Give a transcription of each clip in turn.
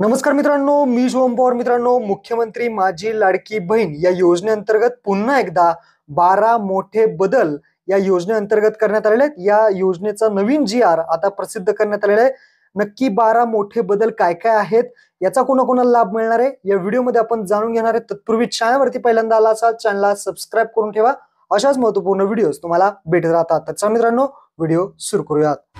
नमस्कार मित्रांनो मी शुभम पवार मित्रांनो मुख्यमंत्री माझी लाडकी बहीण या योजनेअंतर्गत पुन्हा एकदा बारा मोठे बदल या योजनेअंतर्गत करण्यात आलेले आहेत या योजनेचा नवीन जी आर आता प्रसिद्ध करण्यात आलेला आहे नक्की बारा मोठे बदल काय काय आहेत याचा कोणाकोणाला लाभ मिळणार आहे या व्हिडिओमध्ये आपण जाणून घेणार आहे तत्पूर्वी चॅनलवरती पहिल्यांदा आला असाल चॅनलला सबस्क्राईब करून ठेवा अशाच महत्वपूर्ण व्हिडिओज तुम्हाला भेटत राहतात तर मित्रांनो व्हिडिओ सुरू करूयात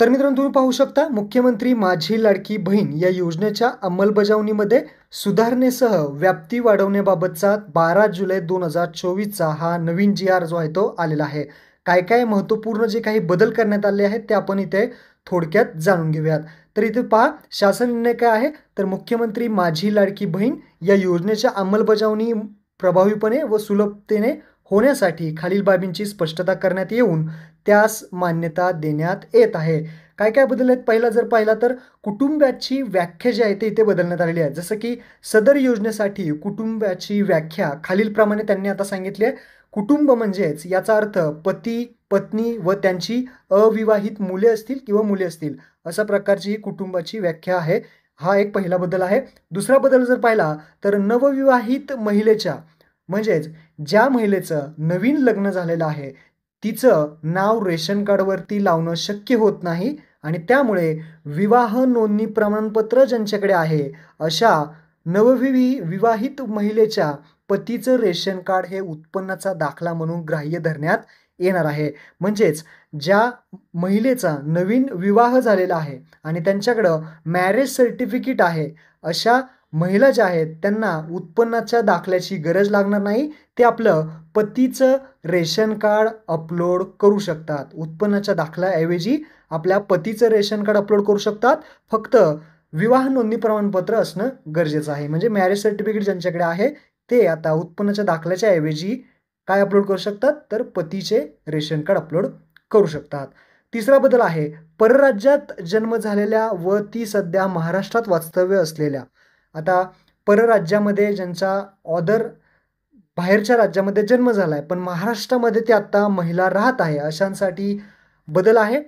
तर मित्रांनो तुम्ही पाहू शकता मुख्यमंत्री माझी लाडकी बहीण या योजनेच्या अंमलबजावणीमध्ये सुधारणेसह व्याप्ती वाढवण्याबाबतचा बारा जुलै दोन हजार चोवीसचा हा नवीन जी आर जो आहे तो आलेला आहे काय काय महत्त्वपूर्ण जे काही बदल करण्यात आले आहेत ते आपण इथे थोडक्यात जाणून घेऊयात तर इथे पहा शासन निर्णय काय आहे तर मुख्यमंत्री माझी लाडकी बहीण या योजनेच्या अंमलबजावणी प्रभावीपणे व सुलभतेने होण्यासाठी खालील बाबींची स्पष्टता करण्यात येऊन त्यास मान्यता देण्यात येत आहे काय काय बदल आहेत पहिला जर पाहिला तर कुटुंबाची व्याख्या जी आहे ते इथे बदलण्यात आलेली आहे जसं की सदर योजनेसाठी कुटुंबाची व्याख्या खालीलप्रमाणे त्यांनी आता सांगितली आहे कुटुंब म्हणजेच याचा अर्थ पती पत्नी व त्यांची अविवाहित मुले असतील किंवा मुले असतील अशा प्रकारची ही कुटुंबाची व्याख्या आहे हा एक पहिला बदल आहे दुसरा बदल जर पाहिला तर नवविवाहित महिलेच्या म्हणजेच ज्या महिलेचं नवीन लग्न झालेलं आहे तिचं नाव रेशन कार्डवरती लावणं शक्य होत नाही आणि त्यामुळे विवाह नोंदणी प्रमाणपत्र ज्यांच्याकडे आहे अशा नवविवी विवाहित महिलेच्या पतीचं रेशन कार्ड हे उत्पन्नाचा दाखला म्हणून ग्राह्य धरण्यात येणार आहे म्हणजेच ज्या महिलेचा नवीन विवाह झालेला आहे आणि त्यांच्याकडं मॅरेज सर्टिफिकेट आहे अशा महिला ज्या आहेत त्यांना उत्पन्नाच्या दाखल्याची गरज लागणार नाही ते आपलं पतीचं रेशन कार्ड अपलोड करू शकतात उत्पन्नाच्या दाखल्याऐवजी आपल्या पतीचं रेशन कार्ड अपलोड करू शकतात फक्त विवाह नोंदणी प्रमाणपत्र असणं गरजेचं आहे म्हणजे मॅरेज सर्टिफिकेट ज्यांच्याकडे आहे ते आता उत्पन्नाच्या दाखल्याच्या ऐवजी काय अपलोड करू शकतात तर पतीचे रेशन कार्ड अपलोड करू शकतात तिसरा बदल आहे परराज्यात जन्म झालेल्या व ती सध्या महाराष्ट्रात वास्तव्य असलेल्या आता परराज्यामध्ये ज्यांचा ऑदर बाहेरच्या राज्यामध्ये जन्म झाला आहे पण महाराष्ट्रामध्ये ते आत्ता महिला राहत आहे अशांसाठी बदल आहे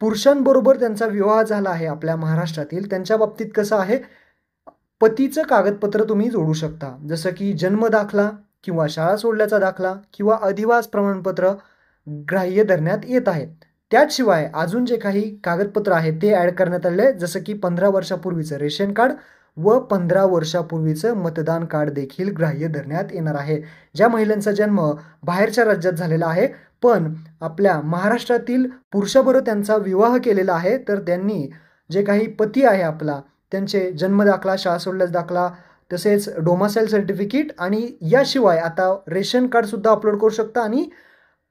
पुरुषांबरोबर त्यांचा विवाह झाला आहे आपल्या महाराष्ट्रातील त्यांच्या बाबतीत कसं आहे पतीचं कागदपत्र तुम्ही जोडू शकता जसं की जन्म दाखला किंवा शाळा सोडल्याचा दाखला किंवा अधिवास प्रमाणपत्र ग्राह्य धरण्यात येत आहे त्याशिवाय अजून जे काही कागदपत्र आहेत ते ॲड करण्यात आले जसं की पंधरा वर्षापूर्वीचं रेशन कार्ड व पंधरा वर्षापूर्वीचं मतदान कार्ड देखील ग्राह्य धरण्यात येणार आहे ज्या महिलांचा जन्म बाहेरच्या राज्यात झालेला आहे पण आपल्या महाराष्ट्रातील पुरुषाबरोबर त्यांचा विवाह केलेला आहे तर त्यांनी जे काही पती आहे आपला त्यांचे जन्मदाखला शाळा सोडल्यास दाखला तसेच डोमासाईल सर्टिफिकेट आणि याशिवाय आता रेशन कार्डसुद्धा अपलोड करू शकता आणि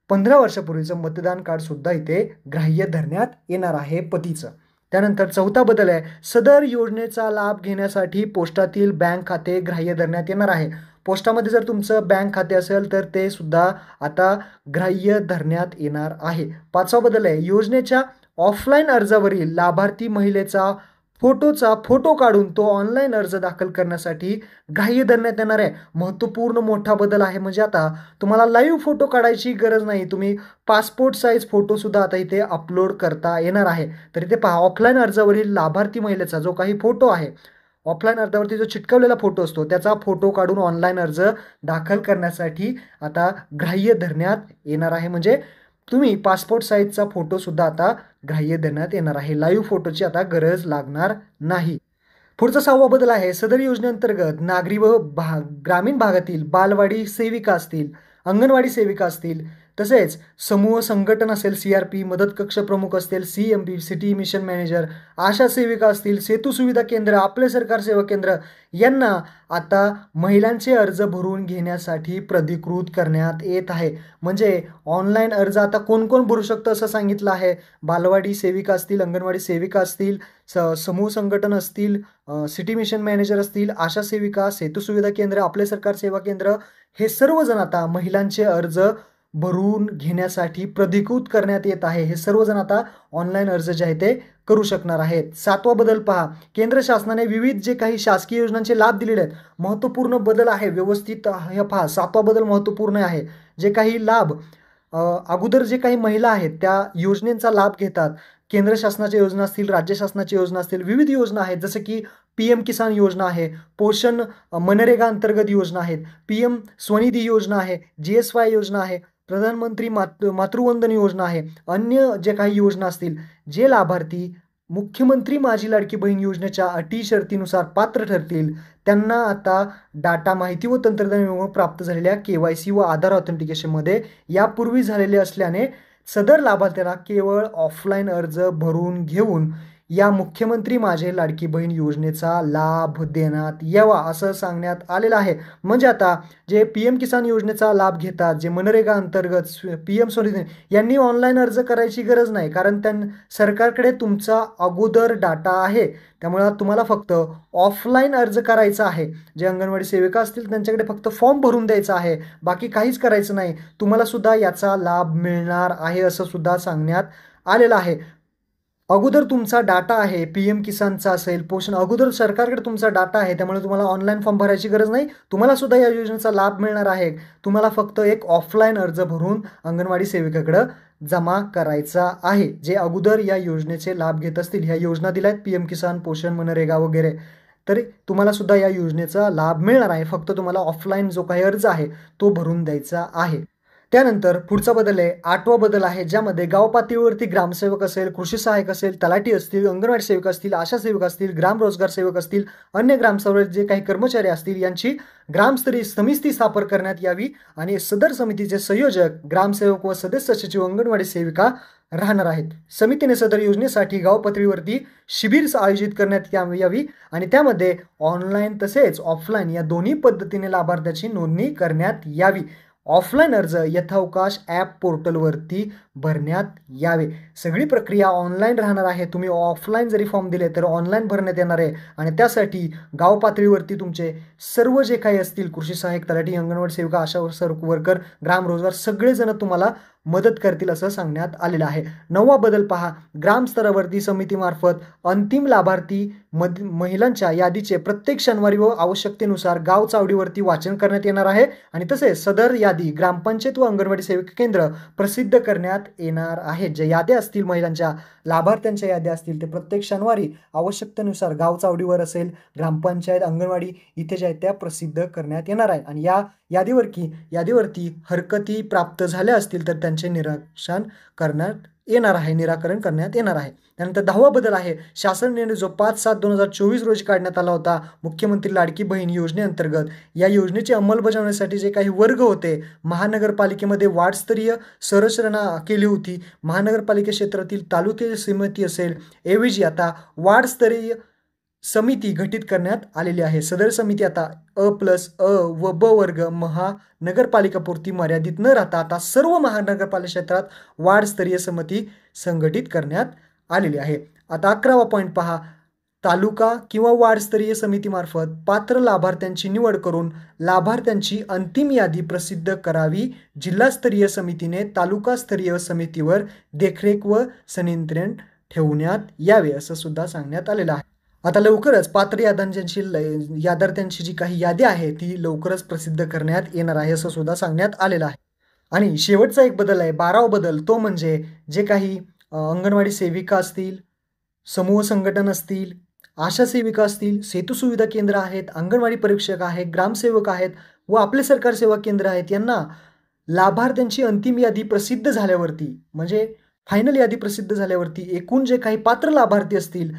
पंधरा वर्षापूर्वीचं मतदान कार्डसुद्धा इथे ग्राह्य धरण्यात येणार आहे पतीचं त्यानंतर चौथा बदल आहे सदर योजनेचा लाभ घेण्यासाठी पोस्टातील बँक खाते ग्राह्य धरण्यात येणार आहे पोस्टामध्ये जर तुमचं बँक खाते असेल तर ते सुद्धा आता ग्राह्य धरण्यात येणार आहे पाचवा बदल आहे योजनेच्या ऑफलाईन अर्जावरील लाभार्थी महिलेचा फोटोचा फोटो काढून तो ऑनलाईन अर्ज दाखल करण्यासाठी ग्राह्य धरण्यात येणार आहे महत्त्वपूर्ण मोठा बदल आहे म्हणजे आता तुम्हाला लाईव्ह फोटो काढायची गरज नाही तुम्ही पासपोर्ट साईज फोटोसुद्धा आता इथे अपलोड करता येणार आहे तर इथे पहा ऑफलाईन अर्जावरील लाभार्थी महिलेचा जो काही फोटो आहे ऑफलाईन अर्जावरती जो चिटकवलेला फोटो असतो त्याचा फोटो काढून ऑनलाईन अर्ज दाखल करण्यासाठी आता ग्राह्य धरण्यात येणार आहे म्हणजे तुम्ही पासपोर्ट साईजचा सुद्धा आता ग्राह्य देण्यात येणार आहे लाईव्ह फोटोची आता गरज लागणार नाही पुढचा सहावा बदल आहे सदर योजनेअंतर्गत नागरी व भा ग्रामीण भागातील बालवाडी सेविका असतील अंगणवाडी सेविका असतील तसेच समूह संघटन असेल सी आर पी मदत कक्ष प्रमुख असतील C M P city mission manager आशा सेविका असतील सेतू सुविधा केंद्र आपले सरकार सेवा केंद्र यांना आता महिलांचे अर्ज भरून घेण्यासाठी प्रधिकृत करण्यात येत आहे म्हणजे ऑनलाईन अर्ज आता कोण कोण भरू शकतं असं सांगितलं आहे बालवाडी सेविका असतील अंगणवाडी सेविका असतील स समूह संघटन असतील सिटी मिशन मॅनेजर असतील आशा सेविका सेतू सुविधा केंद्र आपले सरकार सेवा केंद्र हे सर्वजण आता महिलांचे अर्ज भरून घेण्यासाठी प्रधिकृत करण्यात येत आहे हे सर्वजण आता ऑनलाईन अर्ज जे आहे ते करू शकणार आहेत सातवा बदल पहा केंद्र शासनाने विविध जे काही शासकीय योजनांचे लाभ दिलेले आहेत महत्त्वपूर्ण बदल आहे व्यवस्थित हे पहा सातवा बदल महत्त्वपूर्ण आहे जे काही लाभ अगोदर जे काही महिला आहेत त्या योजनेचा लाभ घेतात केंद्र शासनाच्या योजना असतील राज्य शासनाच्या योजना असतील विविध योजना आहेत जसं की पी एम किसान योजना आहे पोषण मनरेगा अंतर्गत योजना आहेत पी एम स्वनिधी योजना आहे जी एस वाय योजना आहे प्रधानमंत्री मात मातृवंदन योजना आहे अन्य जे काही योजना असतील जे लाभार्थी मुख्यमंत्री माझी लाडकी बहीण योजनेच्या अटी शर्तीनुसार पात्र ठरतील त्यांना आता डाटा माहिती व तंत्रज्ञान विभाग प्राप्त झालेल्या के वाय सी व आधार ऑथेंटिकेशनमध्ये यापूर्वी झालेले असल्याने सदर लाभार्थ्याला केवळ ऑफलाईन अर्ज भरून घेऊन या मुख्यमंत्री माझे लाडकी बहीण योजनेचा लाभ देण्यात यावा असं सांगण्यात आलेलं आहे म्हणजे आता जे पी एम किसान योजनेचा लाभ घेतात जे मनरेगा अंतर्गत पी एम स्वनिधी यांनी ऑनलाईन अर्ज करायची गरज नाही कारण त्यां सरकारकडे तुमचा अगोदर डाटा आहे त्यामुळे तुम्हाला फक्त ऑफलाईन अर्ज करायचा आहे जे अंगणवाडी सेविका असतील त्यांच्याकडे फक्त फॉर्म भरून द्यायचा आहे बाकी काहीच करायचं नाही तुम्हाला सुद्धा याचा लाभ मिळणार आहे असं सुद्धा सांगण्यात आलेलं आहे अगोदर तुमचा डाटा आहे पी एम किसानचा असेल पोषण अगोदर सरकारकडे तुमचा डाटा आहे त्यामुळे तुम्हाला ऑनलाईन फॉर्म भरायची गरज नाही तुम्हाला सुद्धा या योजनेचा लाभ मिळणार आहे तुम्हाला फक्त एक ऑफलाईन अर्ज भरून अंगणवाडी सेविकेकडं जमा करायचा आहे जे अगोदर या योजनेचे लाभ घेत असतील ह्या योजना दिल्या आहेत पी एम किसान पोषण मनरेगा वगैरे तरी तुम्हाला सुद्धा या योजनेचा लाभ मिळणार आहे फक्त तुम्हाला ऑफलाईन जो काही अर्ज आहे तो भरून द्यायचा आहे त्यानंतर पुढचा बदल आहे आठवा बदल आहे ज्यामध्ये गाव पातळीवरती ग्रामसेवक असेल कृषी सहाय्यक असेल तलाठी असतील अंगणवाडी सेवक असतील आशा सेवक असतील ग्राम रोजगार सेवक असतील अन्य ग्रामसेवक जे काही कर्मचारी असतील यांची ग्रामस्तरीय समिती स्थापन करण्यात यावी आणि सदर समितीचे संयोजक ग्रामसेवक व सदस्य सचिव अंगणवाडी सेविका राहणार आहेत समितीने सदर योजनेसाठी गाव पातळीवरती शिबिर आयोजित करण्यात यावी आणि त्यामध्ये ऑनलाईन तसेच ऑफलाईन या दोन्ही पद्धतीने लाभार्थ्याची नोंदणी करण्यात यावी ऑफलाईन अर्ज यथावकाश ॲप पोर्टलवरती भरण्यात यावे सगळी प्रक्रिया ऑनलाईन राहणार आहे तुम्ही ऑफलाईन जरी फॉर्म दिले तर ऑनलाईन भरण्यात येणार आहे आणि त्यासाठी गाव पातळीवरती तुमचे सर्व जे काही असतील कृषी सहाय्यक तलाठी अंगणवाडी सेविका आशा वर्कर ग्राम रोजगार सगळेजण तुम्हाला मदत करतील असं सांगण्यात आलेलं आहे नववा बदल पहा ग्रामस्तरावरती समितीमार्फत अंतिम लाभार्थी मद महिलांच्या यादीचे प्रत्येक शनिवारी व आवश्यकतेनुसार गाव चावडीवरती वाचन करण्यात येणार आहे आणि तसेच सदर यादी ग्रामपंचायत व अंगणवाडी सेविका केंद्र प्रसिद्ध करण्यात येणार आहे ज्या याद्या असतील महिलांच्या लाभार्थ्यांच्या याद्या असतील ते प्रत्येक शनिवारी आवश्यकतेनुसार गाव चावडीवर असेल ग्रामपंचायत अंगणवाडी इथे ज्या आहेत त्या प्रसिद्ध करण्यात येणार आहे आणि या यादीवरती यादीवरती हरकती प्राप्त झाल्या असतील तर त्यांचे निराक्षण करण्यात येणार आहे निराकरण करण्यात येणार आहे त्यानंतर दहावा बदल आहे शासन निर्णय जो पाच सात दोन हजार चोवीस रोजी काढण्यात आला होता मुख्यमंत्री लाडकी बहीण योजनेअंतर्गत या योजनेची अंमलबजावणीसाठी जे काही वर्ग होते महानगरपालिकेमध्ये वार्डस्तरीय संरचना केली होती महानगरपालिका क्षेत्रातील तालुक्याची समिती असेल ऐवजी आता वार्डस्तरीय समिती घटित करण्यात आलेली आहे सदर समिती आता अ प्लस अ व ब वर्ग महानगरपालिकापुरती मर्यादित न राहता आता सर्व महानगरपालिका क्षेत्रात स्तरीय समिती संघटित करण्यात आलेली आहे आता अकरावा पॉईंट पहा तालुका किंवा वार्डस्तरीय समितीमार्फत पात्र लाभार्थ्यांची निवड करून लाभार्थ्यांची अंतिम यादी प्रसिद्ध करावी जिल्हास्तरीय समितीने तालुकास्तरीय समितीवर देखरेख व संनियंत्रण ठेवण्यात यावे असं सुद्धा सांगण्यात आलेलं आहे आता लवकरच पात्र याद्यांची यादार्थ्यांची जी काही यादी आहे ती लवकरच प्रसिद्ध करण्यात येणार आहे असं सुद्धा सांगण्यात आलेलं आहे आणि शेवटचा एक बदल आहे बाराव बदल तो म्हणजे जे काही अंगणवाडी सेविका असतील समूह संघटन असतील आशा सेविका असतील सुविधा केंद्र आहेत अंगणवाडी परीक्षक आहेत ग्रामसेवक आहेत व आपले सरकार सेवा केंद्र आहेत यांना लाभार्थ्यांची अंतिम यादी प्रसिद्ध झाल्यावरती म्हणजे फायनल यादी प्रसिद्ध झाल्यावरती एकूण जे काही पात्र लाभार्थी असतील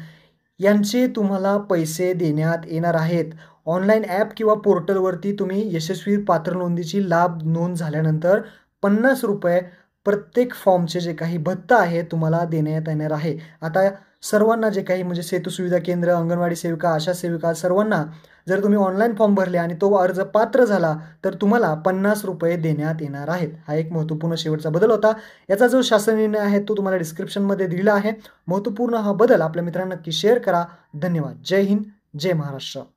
यांचे तुम्हाला पैसे देण्यात येणार आहेत ऑनलाईन ॲप किंवा पोर्टलवरती तुम्ही यशस्वी पात्र नोंदीची लाभ नोंद झाल्यानंतर पन्नास रुपये प्रत्येक फॉर्मचे जे काही भत्ता आहे तुम्हाला देण्यात येणार आहे आता सर्वांना जे काही म्हणजे सेतू सुविधा केंद्र अंगणवाडी सेविका आशा सेविका सर्वांना जर तुम्ही ऑनलाईन फॉर्म भरले आणि तो अर्ज पात्र झाला तर तुम्हाला पन्नास रुपये देण्यात येणार आहेत हा एक महत्त्वपूर्ण शेवटचा बदल होता याचा जो शासन निर्णय आहे तो तुम्हाला डिस्क्रिप्शनमध्ये दिलेला आहे महत्त्वपूर्ण हा बदल आपल्या मित्रांना नक्की शेअर करा धन्यवाद जय हिंद जय महाराष्ट्र